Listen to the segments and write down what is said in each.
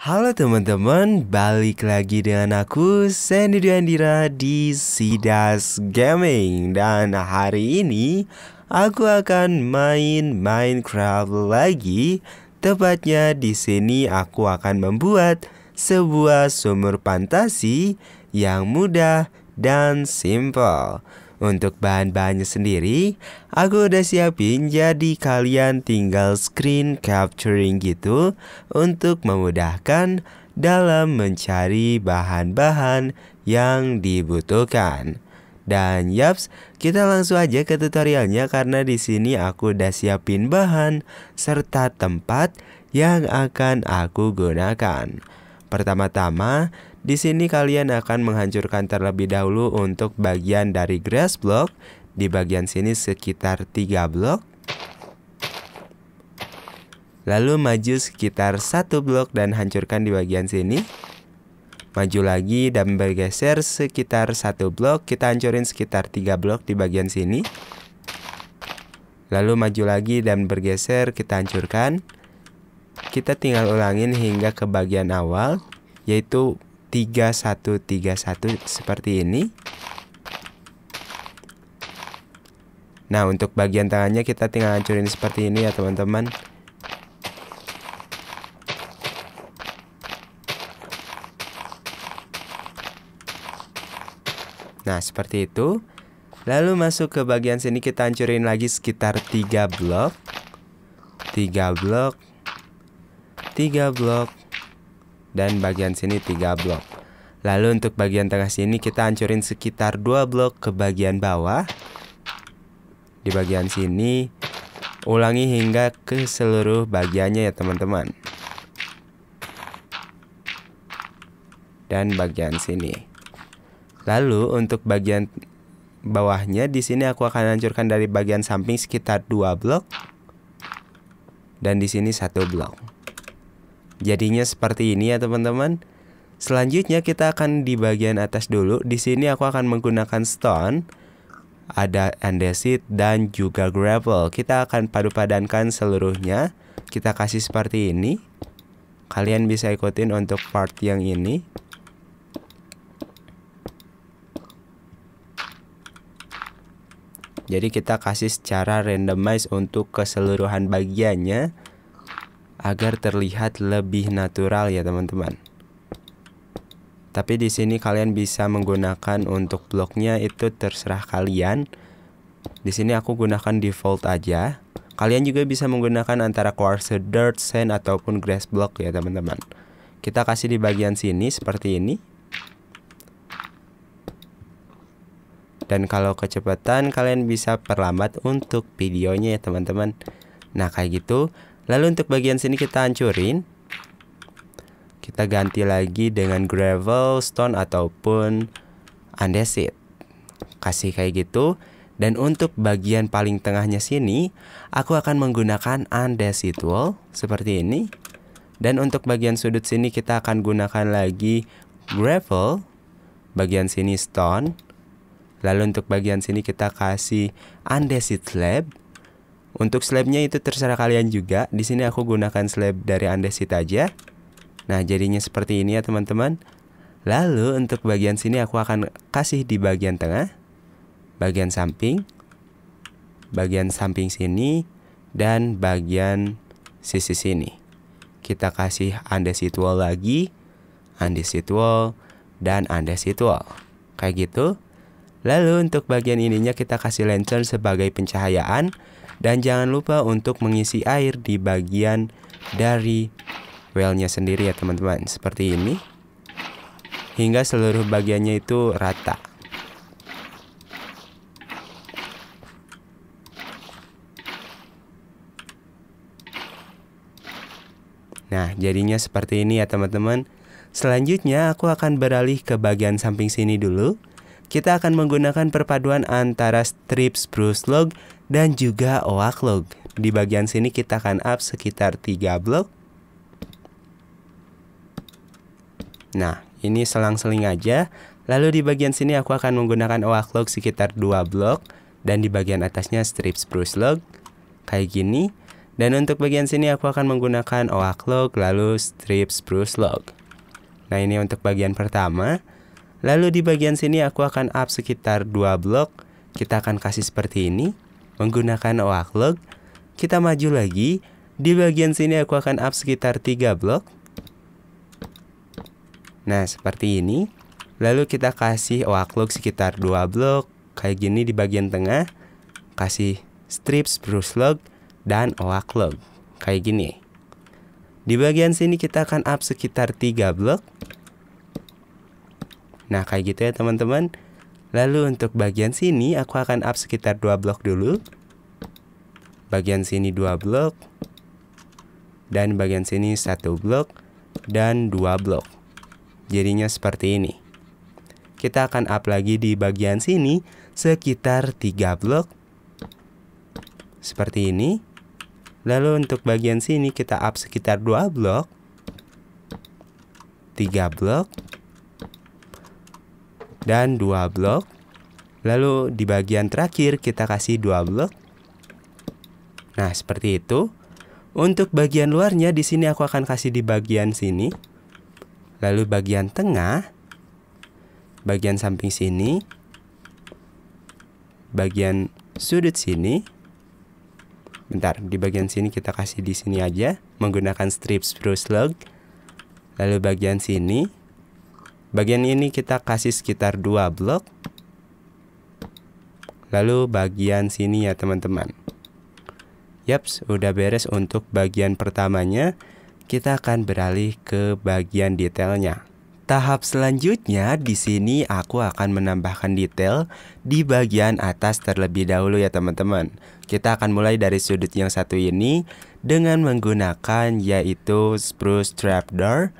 Halo teman-teman, balik lagi dengan aku Sandy Duandira di Sidas Gaming Dan hari ini aku akan main Minecraft lagi Tepatnya di sini aku akan membuat sebuah sumur fantasi yang mudah dan simple untuk bahan-bahannya sendiri, aku udah siapin jadi kalian tinggal screen capturing gitu untuk memudahkan dalam mencari bahan-bahan yang dibutuhkan. Dan yaps, kita langsung aja ke tutorialnya karena di sini aku udah siapin bahan serta tempat yang akan aku gunakan. Pertama-tama, di sini kalian akan menghancurkan terlebih dahulu untuk bagian dari grass block. Di bagian sini sekitar 3 blok. Lalu maju sekitar 1 blok dan hancurkan di bagian sini. Maju lagi dan bergeser sekitar 1 blok. Kita hancurin sekitar 3 blok di bagian sini. Lalu maju lagi dan bergeser kita hancurkan. Kita tinggal ulangin hingga ke bagian awal yaitu 3131 seperti ini. Nah, untuk bagian tangannya kita tinggal hancurin seperti ini ya, teman-teman. Nah, seperti itu. Lalu masuk ke bagian sini kita hancurin lagi sekitar 3 blok. 3 blok. 3 blok dan bagian sini 3 blok. Lalu untuk bagian tengah sini kita hancurin sekitar 2 blok ke bagian bawah. Di bagian sini ulangi hingga ke seluruh bagiannya ya teman-teman. Dan bagian sini. Lalu untuk bagian bawahnya di sini aku akan hancurkan dari bagian samping sekitar 2 blok dan di sini satu blok. Jadinya seperti ini ya teman-teman. Selanjutnya kita akan di bagian atas dulu. Di sini aku akan menggunakan stone, ada andesit dan juga gravel. Kita akan padu-padankan seluruhnya. Kita kasih seperti ini. Kalian bisa ikutin untuk part yang ini. Jadi kita kasih secara randomize untuk keseluruhan bagiannya agar terlihat lebih natural ya teman-teman. Tapi di sini kalian bisa menggunakan untuk bloknya itu terserah kalian. Di sini aku gunakan default aja. Kalian juga bisa menggunakan antara quartz dirt sand ataupun grass block ya teman-teman. Kita kasih di bagian sini seperti ini. dan kalau kecepatan kalian bisa perlambat untuk videonya ya teman-teman nah kayak gitu Lalu untuk bagian sini kita hancurin. Kita ganti lagi dengan gravel, stone ataupun andesit. Kasih kayak gitu. Dan untuk bagian paling tengahnya sini, aku akan menggunakan andesit wall seperti ini. Dan untuk bagian sudut sini kita akan gunakan lagi gravel, bagian sini stone. Lalu untuk bagian sini kita kasih andesit slab untuk slabnya itu terserah kalian juga. Di sini aku gunakan slab dari andesit aja. Nah, jadinya seperti ini ya, teman-teman. Lalu untuk bagian sini aku akan kasih di bagian tengah, bagian samping, bagian samping sini, dan bagian sisi sini. Kita kasih andesit wall lagi, andesit wall, dan andesit wall. Kayak gitu. Lalu untuk bagian ininya kita kasih lantern sebagai pencahayaan. Dan jangan lupa untuk mengisi air di bagian dari wellnya sendiri ya teman-teman. Seperti ini. Hingga seluruh bagiannya itu rata. Nah, jadinya seperti ini ya teman-teman. Selanjutnya, aku akan beralih ke bagian samping sini dulu. Kita akan menggunakan perpaduan antara strip spruce log dan juga oak log Di bagian sini kita akan up sekitar 3 blok. Nah, ini selang-seling aja. Lalu di bagian sini aku akan menggunakan oak log sekitar 2 blok dan di bagian atasnya strip spruce log kayak gini. Dan untuk bagian sini aku akan menggunakan oak log lalu strip spruce log. Nah, ini untuk bagian pertama. Lalu di bagian sini aku akan up sekitar 2 blok. Kita akan kasih seperti ini. Menggunakan oak log kita maju lagi. Di bagian sini aku akan up sekitar 3 blok. Nah, seperti ini. Lalu kita kasih oak log sekitar 2 blok. Kayak gini di bagian tengah. Kasih strip spruce log dan oak log Kayak gini. Di bagian sini kita akan up sekitar 3 blok. Nah, kayak gitu ya teman-teman. Lalu untuk bagian sini aku akan up sekitar 2 blok dulu. Bagian sini 2 blok. Dan bagian sini 1 blok dan 2 blok. Jadinya seperti ini. Kita akan up lagi di bagian sini sekitar 3 blok. Seperti ini. Lalu untuk bagian sini kita up sekitar 2 blok. 3 blok dan dua blok. Lalu di bagian terakhir kita kasih dua blok. Nah, seperti itu. Untuk bagian luarnya di sini aku akan kasih di bagian sini. Lalu bagian tengah, bagian samping sini, bagian sudut sini. Bentar, di bagian sini kita kasih di sini aja menggunakan strip spruce log. Lalu bagian sini, Bagian ini kita kasih sekitar dua blok. Lalu bagian sini ya teman-teman. Yaps, udah beres untuk bagian pertamanya. Kita akan beralih ke bagian detailnya. Tahap selanjutnya di sini aku akan menambahkan detail di bagian atas terlebih dahulu ya teman-teman. Kita akan mulai dari sudut yang satu ini dengan menggunakan yaitu spruce trapdoor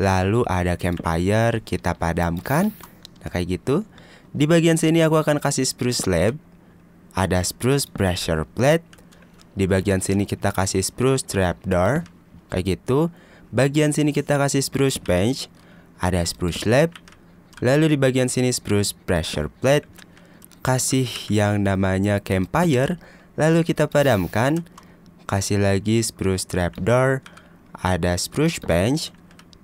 lalu ada campfire kita padamkan nah kayak gitu di bagian sini aku akan kasih spruce slab ada spruce pressure plate di bagian sini kita kasih spruce trapdoor kayak gitu bagian sini kita kasih spruce bench ada spruce slab lalu di bagian sini spruce pressure plate kasih yang namanya campfire lalu kita padamkan kasih lagi spruce trapdoor ada spruce bench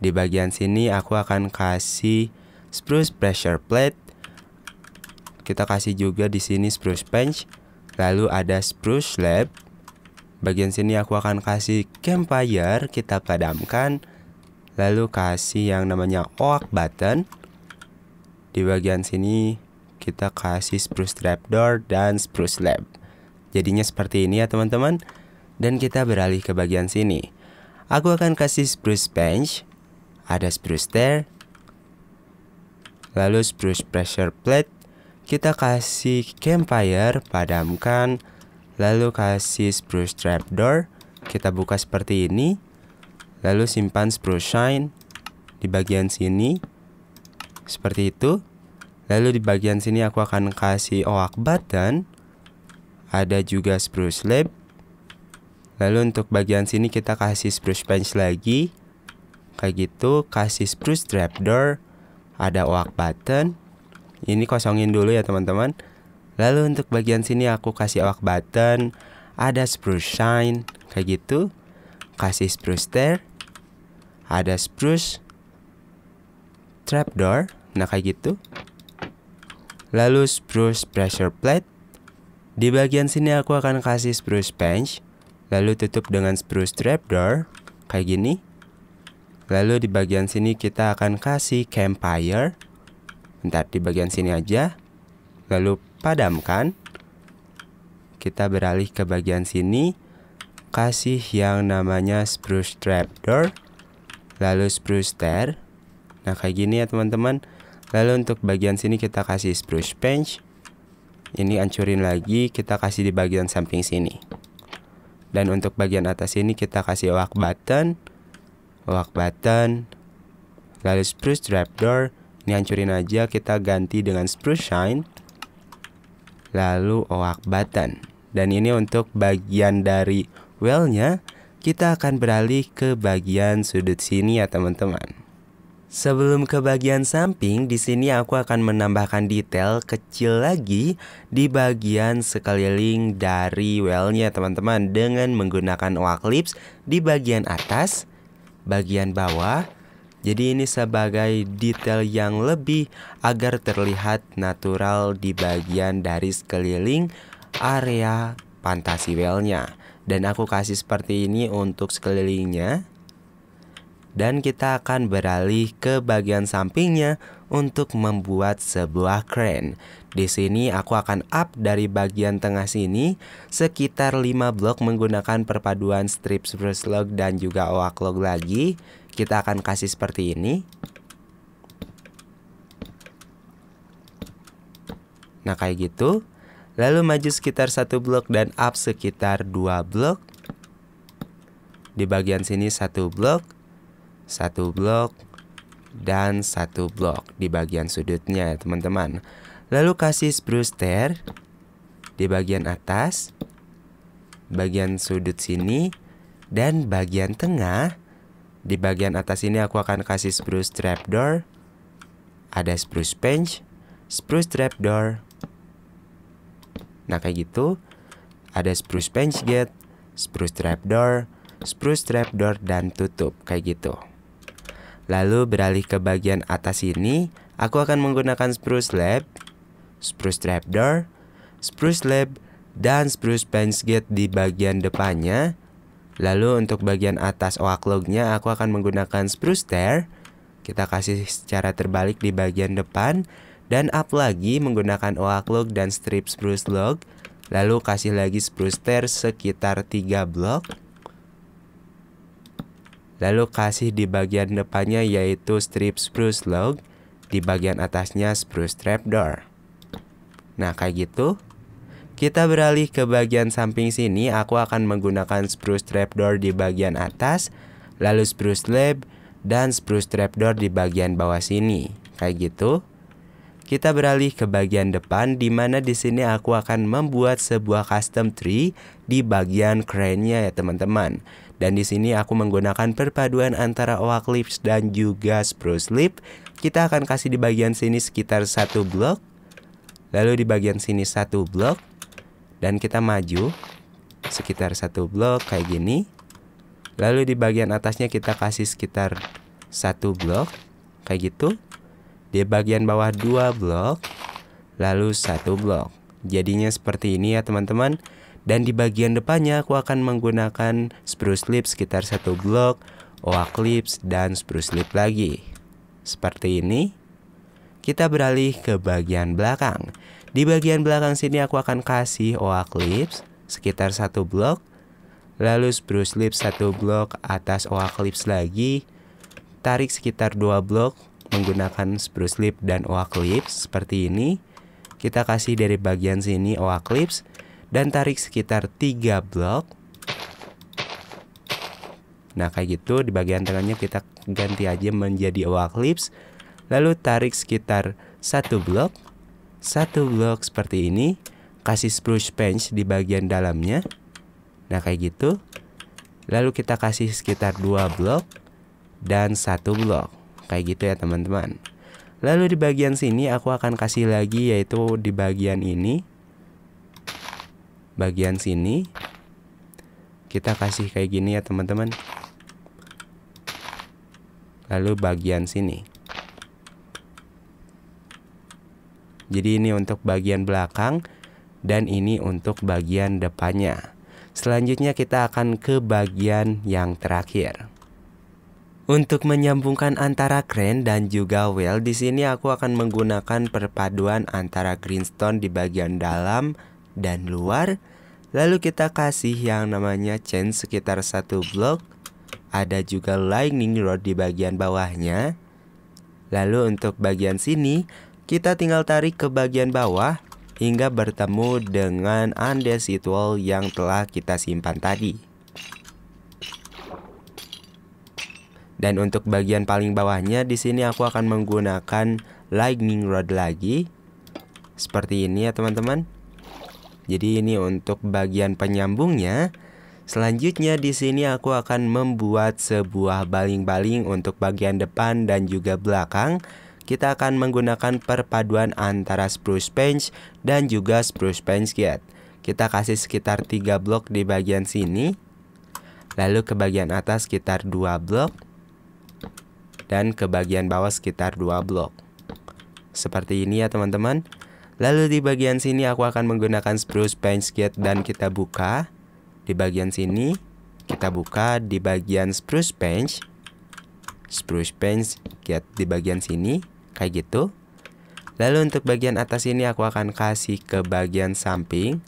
di bagian sini aku akan kasih spruce pressure plate. Kita kasih juga di sini spruce bench. Lalu ada spruce slab. Bagian sini aku akan kasih campfire, kita padamkan. Lalu kasih yang namanya oak button. Di bagian sini kita kasih spruce trapdoor dan spruce slab. Jadinya seperti ini ya teman-teman dan kita beralih ke bagian sini. Aku akan kasih spruce bench ada spruce stair, lalu spruce pressure plate, kita kasih campfire, padamkan, lalu kasih spruce trapdoor, kita buka seperti ini, lalu simpan spruce shine di bagian sini, seperti itu. Lalu di bagian sini aku akan kasih oak button, ada juga spruce lab Lalu untuk bagian sini kita kasih spruce bench lagi, kayak gitu kasih spruce trap door ada oak button ini kosongin dulu ya teman-teman lalu untuk bagian sini aku kasih oak button ada spruce shine kayak gitu kasih spruce stair ada spruce trap door nah kayak gitu lalu spruce pressure plate di bagian sini aku akan kasih spruce bench lalu tutup dengan spruce trap door kayak gini Lalu di bagian sini kita akan kasih campfire. Bentar, di bagian sini aja. Lalu padamkan. Kita beralih ke bagian sini. Kasih yang namanya spruce trapdoor. Lalu spruce stair. Nah, kayak gini ya teman-teman. Lalu untuk bagian sini kita kasih spruce bench. Ini ancurin lagi, kita kasih di bagian samping sini. Dan untuk bagian atas ini kita kasih lock button lock button, lalu spruce trapdoor, ini hancurin aja kita ganti dengan spruce shine, lalu oak button. Dan ini untuk bagian dari wellnya, kita akan beralih ke bagian sudut sini ya teman-teman. Sebelum ke bagian samping, di sini aku akan menambahkan detail kecil lagi di bagian sekeliling dari wellnya teman-teman dengan menggunakan oak lips di bagian atas bagian bawah. Jadi ini sebagai detail yang lebih agar terlihat natural di bagian dari sekeliling area fantasi wellnya. Dan aku kasih seperti ini untuk sekelilingnya. Dan kita akan beralih ke bagian sampingnya untuk membuat sebuah crane. Di sini aku akan up dari bagian tengah sini sekitar 5 blok menggunakan perpaduan strip spruce log dan juga oak log lagi. Kita akan kasih seperti ini. Nah kayak gitu. Lalu maju sekitar satu blok dan up sekitar dua blok. Di bagian sini satu blok, satu blok, dan satu blok di bagian sudutnya ya teman-teman. Lalu kasih spruce Brewster di bagian atas, bagian sudut sini, dan bagian tengah. Di bagian atas ini aku akan kasih spruce trapdoor. Ada spruce bench, spruce trapdoor. Nah kayak gitu. Ada spruce bench gate, spruce trapdoor, spruce trapdoor dan tutup kayak gitu. Lalu beralih ke bagian atas ini, aku akan menggunakan spruce lab Spruce Trapdoor, Spruce Lab, dan Spruce Bench Gate di bagian depannya. Lalu untuk bagian atas oak lognya aku akan menggunakan Spruce Stair. Kita kasih secara terbalik di bagian depan dan up lagi menggunakan oak log dan strip spruce log. Lalu kasih lagi spruce stair sekitar 3 blok lalu kasih di bagian depannya yaitu strip spruce log, di bagian atasnya spruce trapdoor. Nah kayak gitu. Kita beralih ke bagian samping sini, aku akan menggunakan spruce trapdoor di bagian atas, lalu spruce lab, dan spruce trapdoor di bagian bawah sini. Kayak gitu. Kita beralih ke bagian depan di mana di sini aku akan membuat sebuah custom tree di bagian crane-nya ya teman-teman. Dan di sini aku menggunakan perpaduan antara oak leaves dan juga spruce leaf. Kita akan kasih di bagian sini sekitar satu blok Lalu di bagian sini satu blok dan kita maju sekitar satu blok kayak gini. Lalu di bagian atasnya kita kasih sekitar satu blok kayak gitu. Di bagian bawah dua blok, lalu satu blok. Jadinya seperti ini ya teman-teman. Dan di bagian depannya aku akan menggunakan spruce lip sekitar satu blok, oak lips dan spruce lip lagi. Seperti ini. Kita beralih ke bagian belakang. Di bagian belakang sini aku akan kasih OA clips sekitar satu blok. Lalu spruce lips satu blok atas OA clips lagi. Tarik sekitar dua blok menggunakan spruce lip dan OA clips seperti ini. Kita kasih dari bagian sini OA clips dan tarik sekitar tiga blok. Nah kayak gitu di bagian tengahnya kita ganti aja menjadi OA clips lalu tarik sekitar satu blok, satu blok seperti ini, kasih spruce bench di bagian dalamnya. Nah, kayak gitu. Lalu kita kasih sekitar dua blok dan satu blok. Kayak gitu ya, teman-teman. Lalu di bagian sini aku akan kasih lagi yaitu di bagian ini. Bagian sini kita kasih kayak gini ya, teman-teman. Lalu bagian sini. Jadi ini untuk bagian belakang dan ini untuk bagian depannya. Selanjutnya kita akan ke bagian yang terakhir. Untuk menyambungkan antara crane dan juga wheel, di sini aku akan menggunakan perpaduan antara greenstone di bagian dalam dan luar. Lalu kita kasih yang namanya chain sekitar satu blok. Ada juga lightning rod di bagian bawahnya. Lalu untuk bagian sini, kita tinggal tarik ke bagian bawah hingga bertemu dengan undesitual yang telah kita simpan tadi. Dan untuk bagian paling bawahnya di sini aku akan menggunakan lightning rod lagi. Seperti ini ya teman-teman. Jadi ini untuk bagian penyambungnya. Selanjutnya di sini aku akan membuat sebuah baling-baling untuk bagian depan dan juga belakang kita akan menggunakan perpaduan antara spruce bench dan juga spruce bench gate. Kita kasih sekitar 3 blok di bagian sini. Lalu ke bagian atas sekitar 2 blok. Dan ke bagian bawah sekitar 2 blok. Seperti ini ya teman-teman. Lalu di bagian sini aku akan menggunakan spruce bench gate dan kita buka. Di bagian sini kita buka di bagian spruce bench spruce bench gate di bagian sini kayak gitu. Lalu untuk bagian atas ini aku akan kasih ke bagian samping.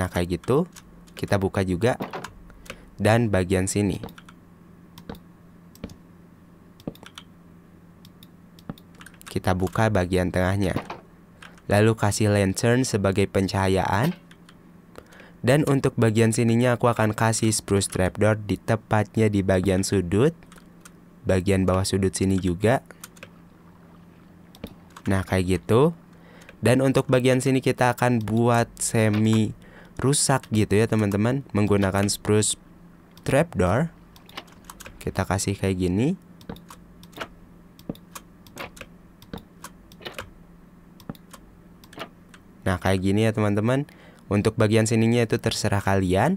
Nah kayak gitu. Kita buka juga. Dan bagian sini. Kita buka bagian tengahnya. Lalu kasih lantern sebagai pencahayaan. Dan untuk bagian sininya aku akan kasih spruce trapdoor di tepatnya di bagian sudut bagian bawah sudut sini juga. Nah, kayak gitu. Dan untuk bagian sini kita akan buat semi rusak gitu ya, teman-teman, menggunakan spruce trapdoor. Kita kasih kayak gini. Nah, kayak gini ya, teman-teman. Untuk bagian sininya itu terserah kalian.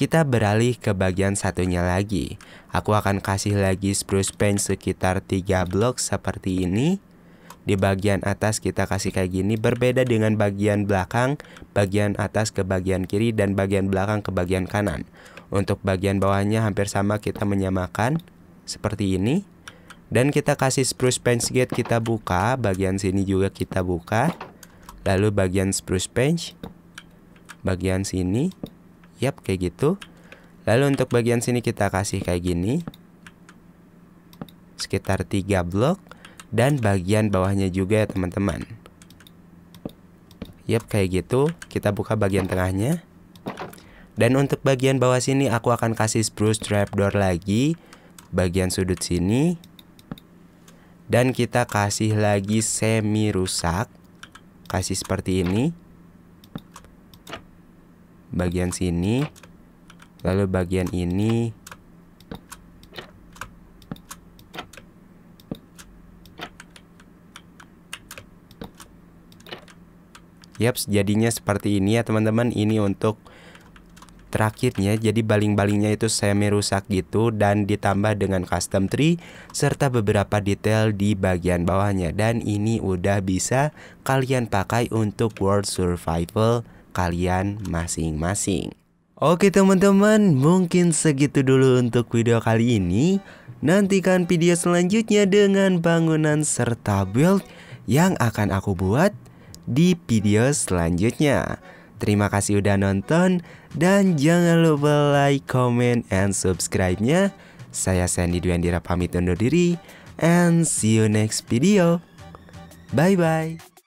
Kita beralih ke bagian satunya lagi. Aku akan kasih lagi spruce paint sekitar 3 blok seperti ini. Di bagian atas kita kasih kayak gini berbeda dengan bagian belakang, bagian atas ke bagian kiri dan bagian belakang ke bagian kanan. Untuk bagian bawahnya hampir sama kita menyamakan seperti ini. Dan kita kasih spruce bench gate kita buka, bagian sini juga kita buka. Lalu bagian spruce bench, bagian sini Yap, kayak gitu. Lalu untuk bagian sini kita kasih kayak gini. Sekitar 3 blok. Dan bagian bawahnya juga ya teman-teman. Yap, kayak gitu. Kita buka bagian tengahnya. Dan untuk bagian bawah sini aku akan kasih spruce trapdoor lagi. Bagian sudut sini. Dan kita kasih lagi semi rusak. Kasih seperti ini bagian sini lalu bagian ini Yaps, jadinya seperti ini ya teman-teman. Ini untuk terakhirnya jadi baling-balingnya itu semi rusak gitu dan ditambah dengan custom tree serta beberapa detail di bagian bawahnya dan ini udah bisa kalian pakai untuk world survival kalian masing-masing. Oke teman-teman, mungkin segitu dulu untuk video kali ini. Nantikan video selanjutnya dengan bangunan serta build yang akan aku buat di video selanjutnya. Terima kasih udah nonton dan jangan lupa like, comment, and subscribe-nya. Saya Sandy Dwiandira pamit undur diri and see you next video. Bye-bye.